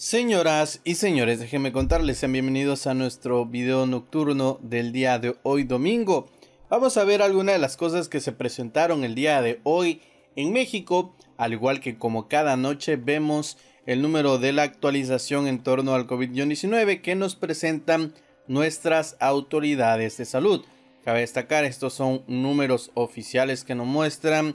Señoras y señores, déjenme contarles, sean bienvenidos a nuestro video nocturno del día de hoy domingo. Vamos a ver algunas de las cosas que se presentaron el día de hoy en México, al igual que como cada noche vemos el número de la actualización en torno al COVID-19 que nos presentan nuestras autoridades de salud. Cabe destacar, estos son números oficiales que nos muestran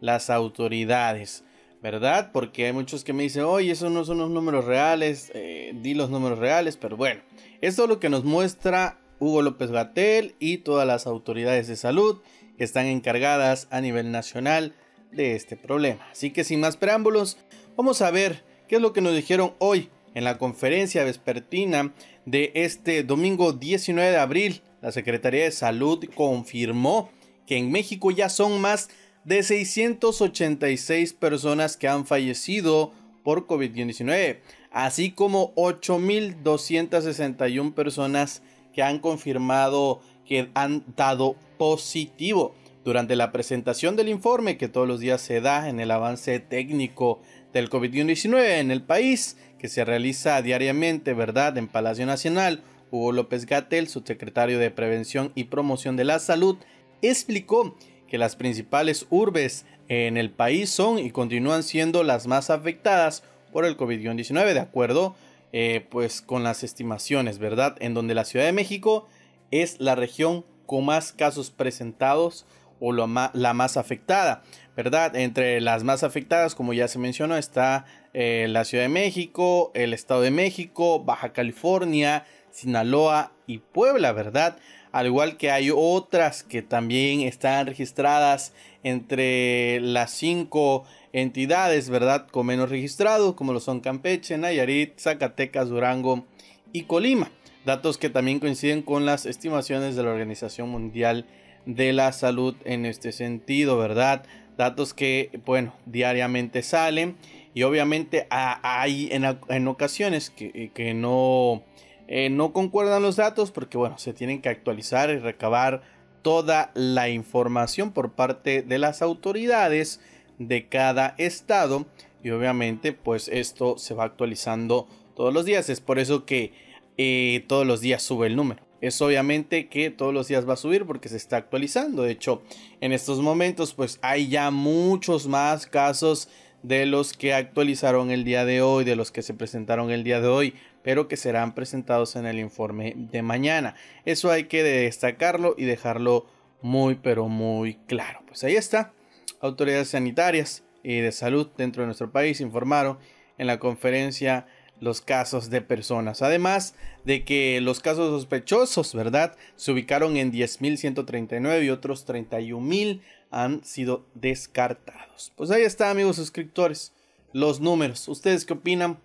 las autoridades. ¿verdad? Porque hay muchos que me dicen, oye, esos no son los números reales, eh, di los números reales, pero bueno, esto es lo que nos muestra Hugo López Gatel y todas las autoridades de salud que están encargadas a nivel nacional de este problema. Así que sin más preámbulos, vamos a ver qué es lo que nos dijeron hoy en la conferencia vespertina de este domingo 19 de abril. La Secretaría de Salud confirmó que en México ya son más de 686 personas que han fallecido por COVID-19, así como 8.261 personas que han confirmado que han dado positivo. Durante la presentación del informe que todos los días se da en el avance técnico del COVID-19 en el país, que se realiza diariamente, ¿verdad?, en Palacio Nacional, Hugo López Gatel, subsecretario de Prevención y Promoción de la Salud, explicó que las principales urbes en el país son y continúan siendo las más afectadas por el COVID-19, de acuerdo eh, pues con las estimaciones, ¿verdad? En donde la Ciudad de México es la región con más casos presentados o la más afectada, ¿verdad? Entre las más afectadas, como ya se mencionó, está eh, la Ciudad de México, el Estado de México, Baja California, Sinaloa y Puebla, ¿verdad? al igual que hay otras que también están registradas entre las cinco entidades, ¿verdad? Con menos registrados, como lo son Campeche, Nayarit, Zacatecas, Durango y Colima. Datos que también coinciden con las estimaciones de la Organización Mundial de la Salud en este sentido, ¿verdad? Datos que, bueno, diariamente salen y obviamente ah, hay en, ocasiones que, que no eh, no concuerdan los datos porque, bueno, se tienen que actualizar y recabar toda la información por parte de las autoridades de cada estado. Y obviamente, pues esto se va actualizando todos los días. Es por eso que eh, todos los días sube el número. Es obviamente que todos los días va a subir porque se está actualizando. De hecho, en estos momentos, pues hay ya muchos más casos de los que actualizaron el día de hoy, de los que se presentaron el día de hoy, pero que serán presentados en el informe de mañana. Eso hay que destacarlo y dejarlo muy, pero muy claro. Pues ahí está. Autoridades sanitarias y de salud dentro de nuestro país informaron en la conferencia los casos de personas. Además de que los casos sospechosos, ¿verdad? Se ubicaron en 10.139 y otros 31.000 han sido descartados. Pues ahí está, amigos suscriptores, los números. ¿Ustedes qué opinan?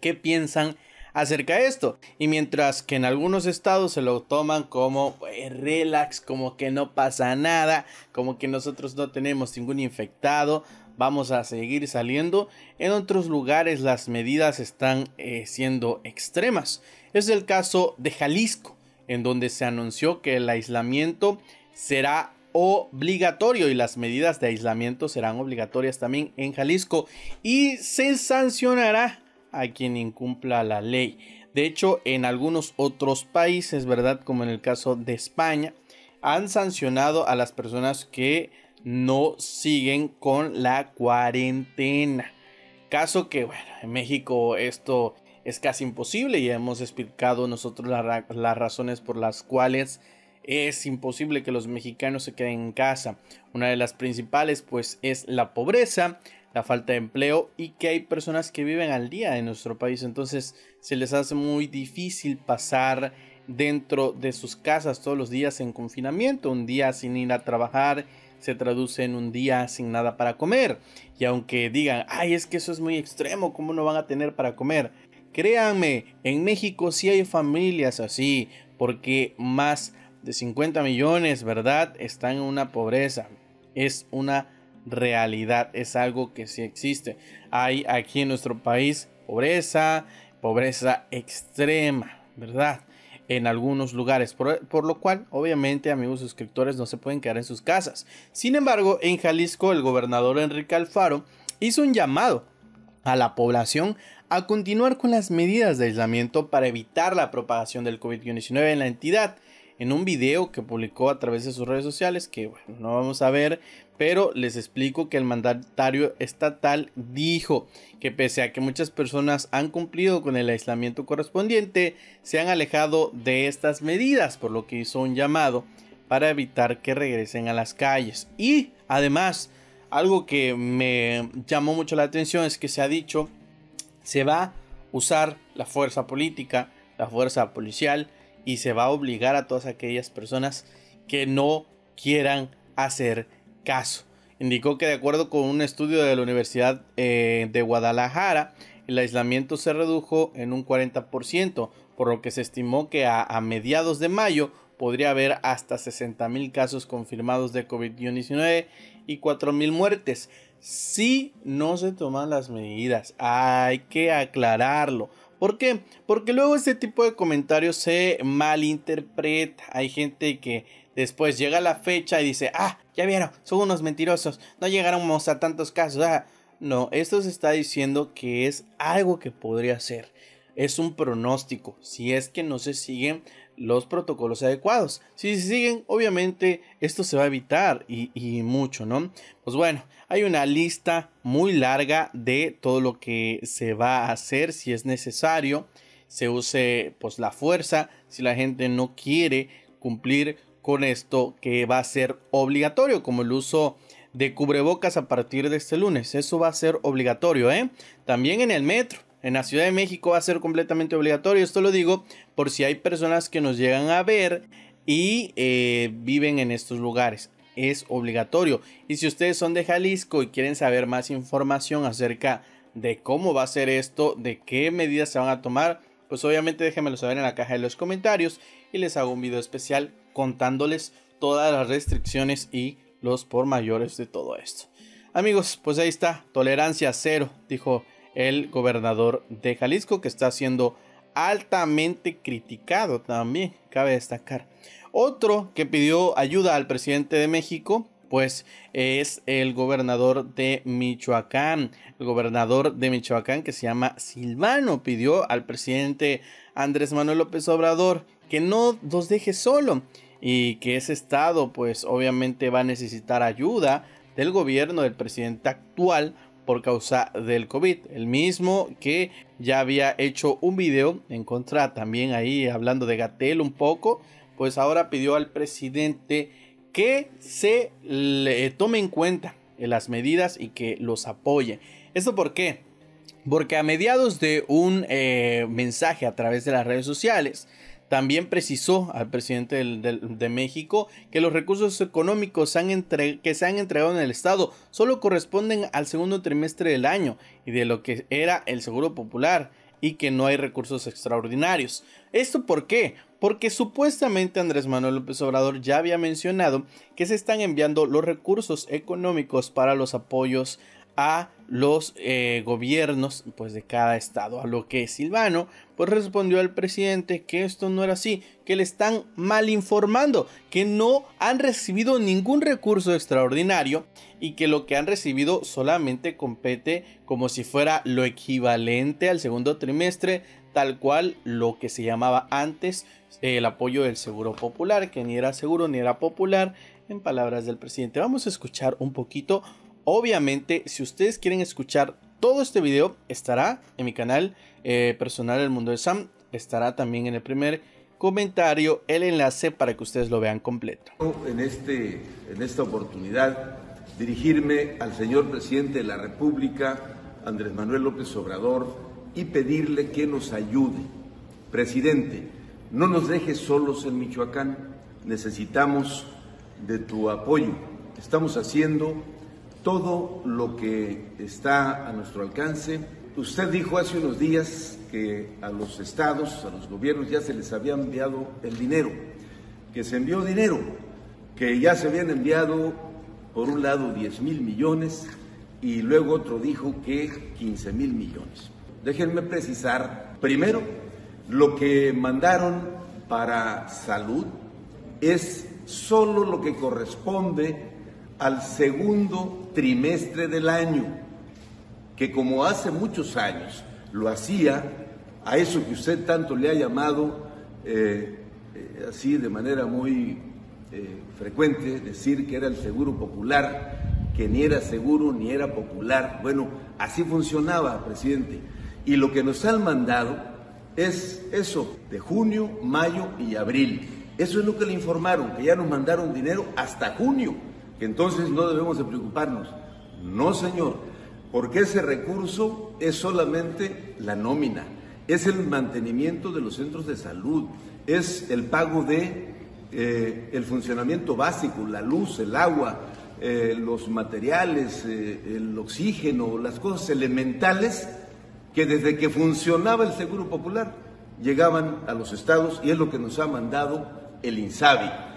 ¿Qué piensan acerca de esto? Y mientras que en algunos estados se lo toman como eh, relax, como que no pasa nada, como que nosotros no tenemos ningún infectado, vamos a seguir saliendo. En otros lugares las medidas están eh, siendo extremas. Es el caso de Jalisco, en donde se anunció que el aislamiento será obligatorio y las medidas de aislamiento serán obligatorias también en Jalisco y se sancionará a quien incumpla la ley. De hecho, en algunos otros países, ¿verdad? Como en el caso de España, han sancionado a las personas que no siguen con la cuarentena. Caso que, bueno, en México esto es casi imposible y hemos explicado nosotros las razones por las cuales es imposible que los mexicanos se queden en casa. Una de las principales pues es la pobreza, la falta de empleo y que hay personas que viven al día en nuestro país. Entonces se les hace muy difícil pasar dentro de sus casas todos los días en confinamiento, un día sin ir a trabajar se traduce en un día sin nada para comer. Y aunque digan, ay, es que eso es muy extremo, ¿cómo no van a tener para comer? Créanme, en México sí hay familias así, porque más de 50 millones, ¿verdad? Están en una pobreza. Es una realidad, es algo que sí existe. Hay aquí en nuestro país pobreza, pobreza extrema, ¿verdad? En algunos lugares, por, lo cual, obviamente, amigos suscriptores no se pueden quedar en sus casas. Sin embargo, en Jalisco, el gobernador Enrique Alfaro hizo un llamado a la población a continuar con las medidas de aislamiento para evitar la propagación del COVID-19 en la entidad en un video que publicó a través de sus redes sociales, que bueno, no vamos a ver, pero les explico que el mandatario estatal dijo que pese a que muchas personas han cumplido con el aislamiento correspondiente, se han alejado de estas medidas, por lo que hizo un llamado para evitar que regresen a las calles. Y además, algo que me llamó mucho la atención es que se ha dicho, se va a usar la fuerza política, la fuerza policial, y se va a obligar a todas aquellas personas que no quieran hacer caso. Indicó que de acuerdo con un estudio de la Universidad eh, de Guadalajara, el aislamiento se redujo en un 40%, por lo que se estimó que a, mediados de mayo podría haber hasta 60.000 casos confirmados de COVID-19 y 4.000 muertes. Si no se toman las medidas, hay que aclararlo. ¿Por qué? Porque luego este tipo de comentarios se malinterpreta. Hay gente que después llega la fecha y dice, ah, ya vieron, son unos mentirosos, no llegáramos a tantos casos. Ah". No, esto se está diciendo que es algo que podría ser. Es un pronóstico. Si es que no se siguen los protocolos adecuados. Si se siguen, obviamente esto se va a evitar y, mucho, ¿no? Pues bueno, hay una lista muy larga de todo lo que se va a hacer si es necesario. Se use pues la fuerza si la gente no quiere cumplir con esto que va a ser obligatorio, como el uso de cubrebocas a partir de este lunes. Eso va a ser obligatorio, ¿eh? También en el metro en la Ciudad de México va a ser completamente obligatorio. Esto lo digo por si hay personas que nos llegan a ver y eh, viven en estos lugares. Es obligatorio. Y si ustedes son de Jalisco y quieren saber más información acerca de cómo va a ser esto, de qué medidas se van a tomar, pues obviamente déjenmelo saber en la caja de los comentarios y les hago un video especial contándoles todas las restricciones y los por mayores de todo esto. Amigos, pues ahí está, tolerancia cero, dijo el gobernador de Jalisco, que está siendo altamente criticado también, cabe destacar. Otro que pidió ayuda al presidente de México, pues es el gobernador de Michoacán. El gobernador de Michoacán, que se llama Silvano, pidió al presidente Andrés Manuel López Obrador que no los deje solo y que ese estado pues obviamente va a necesitar ayuda del gobierno del presidente actual por causa del COVID. El mismo que ya había hecho un video en contra también ahí hablando de Gatel un poco, pues ahora pidió al presidente que se le tome en cuenta las medidas y que los apoye. ¿Esto por qué? Porque a mediados de un eh, mensaje a través de las redes sociales, también precisó al presidente de México que los recursos económicos que se han entregado en el Estado solo corresponden al segundo trimestre del año y de lo que era el Seguro Popular y que no hay recursos extraordinarios. ¿Esto por qué? Porque supuestamente Andrés Manuel López Obrador ya había mencionado que se están enviando los recursos económicos para los apoyos a los eh, gobiernos pues, de cada estado. A lo que Silvano pues, respondió al presidente que esto no era así, que le están mal informando, que no han recibido ningún recurso extraordinario y que lo que han recibido solamente compete como si fuera lo equivalente al segundo trimestre, tal cual lo que se llamaba antes eh, el apoyo del seguro popular, que ni era seguro ni era popular, en palabras del presidente. Vamos a escuchar un poquito Obviamente, si ustedes quieren escuchar todo este video, estará en mi canal eh, personal El Mundo de Sam. Estará también en el primer comentario el enlace para que ustedes lo vean completo. En, este, en esta oportunidad, dirigirme al señor presidente de la República, Andrés Manuel López Obrador, y pedirle que nos ayude. Presidente, no nos dejes solos en Michoacán. Necesitamos de tu apoyo. Estamos haciendo todo lo que está a nuestro alcance. Usted dijo hace unos días que a los estados, a los gobiernos ya se les había enviado el dinero, que se envió dinero, que ya se habían enviado por un lado 10 mil millones y luego otro dijo que 15 mil millones. Déjenme precisar primero lo que mandaron para salud es solo lo que corresponde al segundo trimestre del año, que como hace muchos años lo hacía a eso que usted tanto le ha llamado, eh, eh, así de manera muy eh, frecuente, decir que era el seguro popular, que ni era seguro ni era popular. Bueno, así funcionaba, presidente. Y lo que nos han mandado es eso, de junio, mayo y abril. Eso es lo que le informaron, que ya nos mandaron dinero hasta junio entonces no debemos de preocuparnos. No, señor, porque ese recurso es solamente la nómina, es el mantenimiento de los centros de salud, es el pago de eh, el funcionamiento básico, la luz, el agua, eh, los materiales, eh, el oxígeno, las cosas elementales que desde que funcionaba el Seguro Popular llegaban a los estados y es lo que nos ha mandado el INSABI.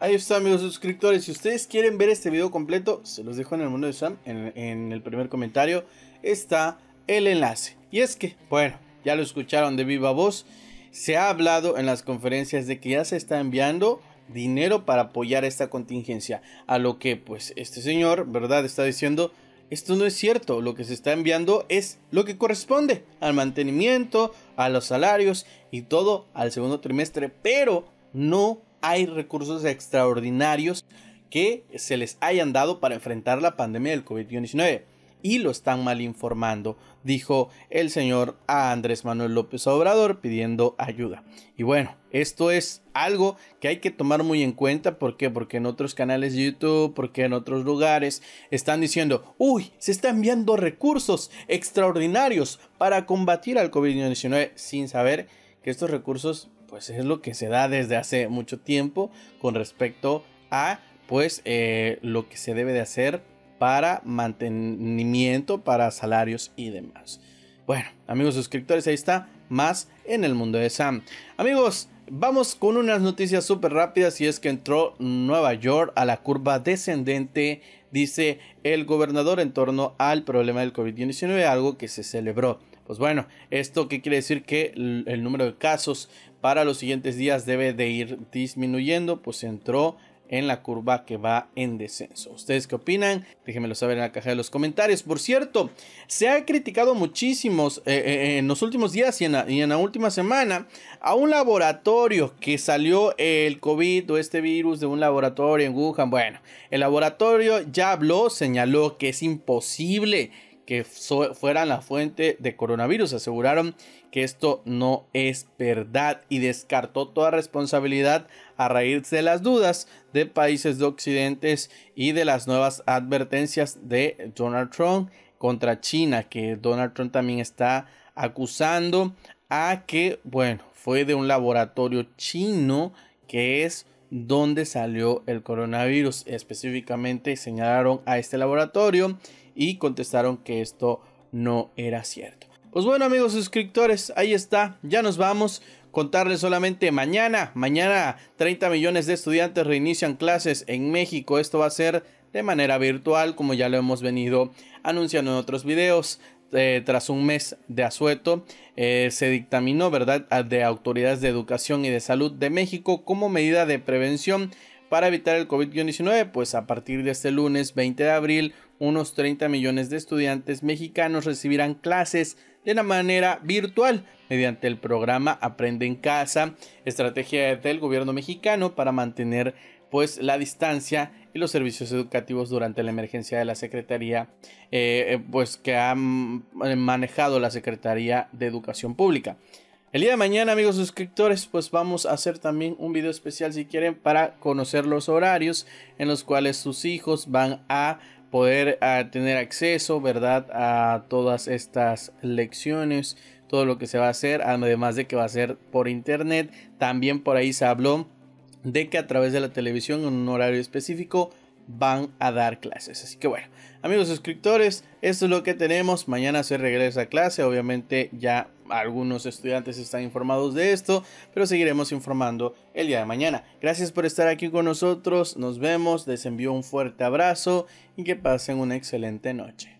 Ahí está amigos suscriptores, si ustedes quieren ver este video completo, se los dejo en el mundo de Sam, en, el primer comentario está el enlace. Y es que, bueno, ya lo escucharon de viva voz, se ha hablado en las conferencias de que ya se está enviando dinero para apoyar esta contingencia, a lo que pues este señor, ¿verdad? Está diciendo, esto no es cierto, lo que se está enviando es lo que corresponde al mantenimiento, a los salarios y todo al segundo trimestre, pero no hay recursos extraordinarios que se les hayan dado para enfrentar la pandemia del COVID-19 y lo están mal informando, dijo el señor Andrés Manuel López Obrador pidiendo ayuda. Y bueno, esto es algo que hay que tomar muy en cuenta. ¿Por qué? Porque en otros canales de YouTube, porque en otros lugares están diciendo, uy, se están enviando recursos extraordinarios para combatir al COVID-19 sin saber que estos recursos pues es lo que se da desde hace mucho tiempo con respecto a pues eh, lo que se debe de hacer para mantenimiento, para salarios y demás. Bueno, amigos suscriptores, ahí está más en el mundo de Sam. Amigos, vamos con unas noticias súper rápidas y es que entró Nueva York a la curva descendente, dice el gobernador en torno al problema del COVID-19, algo que se celebró. Pues bueno, esto que quiere decir que el, número de casos para los siguientes días debe de ir disminuyendo, pues entró en la curva que va en descenso. ¿Ustedes qué opinan? Déjenmelo saber en la caja de los comentarios. Por cierto, se ha criticado muchísimo eh, eh, eh, en los últimos días y en, la, y en, la, última semana a un laboratorio que salió el COVID o este virus de un laboratorio en Wuhan. Bueno, el laboratorio ya habló, señaló que es imposible que fueran la fuente de coronavirus. Aseguraron que esto no es verdad y descartó toda responsabilidad a raíz de las dudas de países de Occidente y de las nuevas advertencias de Donald Trump contra China, que Donald Trump también está acusando a que, bueno, fue de un laboratorio chino que es donde salió el coronavirus. Específicamente señalaron a este laboratorio y contestaron que esto no era cierto. Pues bueno amigos suscriptores, ahí está, ya nos vamos. Contarles solamente mañana, mañana 30 millones de estudiantes reinician clases en México. Esto va a ser de manera virtual, como ya lo hemos venido anunciando en otros videos. Eh, tras un mes de asueto, eh, se dictaminó, ¿verdad?, de autoridades de educación y de salud de México como medida de prevención para evitar el COVID-19, pues a partir de este lunes 20 de abril unos 30 millones de estudiantes mexicanos recibirán clases de una manera virtual mediante el programa Aprende en Casa, estrategia del gobierno mexicano para mantener pues la distancia y los servicios educativos durante la emergencia de la Secretaría, eh, eh, pues que ha mm, eh, manejado la Secretaría de Educación Pública. El día de mañana, amigos suscriptores, pues vamos a hacer también un video especial si quieren para conocer los horarios en los cuales sus hijos van a poder ah, tener acceso, ¿verdad? A todas estas lecciones, todo lo que se va a hacer, además de que va a ser por internet. También por ahí se habló de que a través de la televisión en un horario específico van a dar clases. Así que bueno, amigos suscriptores, esto es lo que tenemos. Mañana se regresa a clase. Obviamente ya algunos estudiantes están informados de esto, pero seguiremos informando el día de mañana. Gracias por estar aquí con nosotros. Nos vemos. Les envío un fuerte abrazo y que pasen una excelente noche.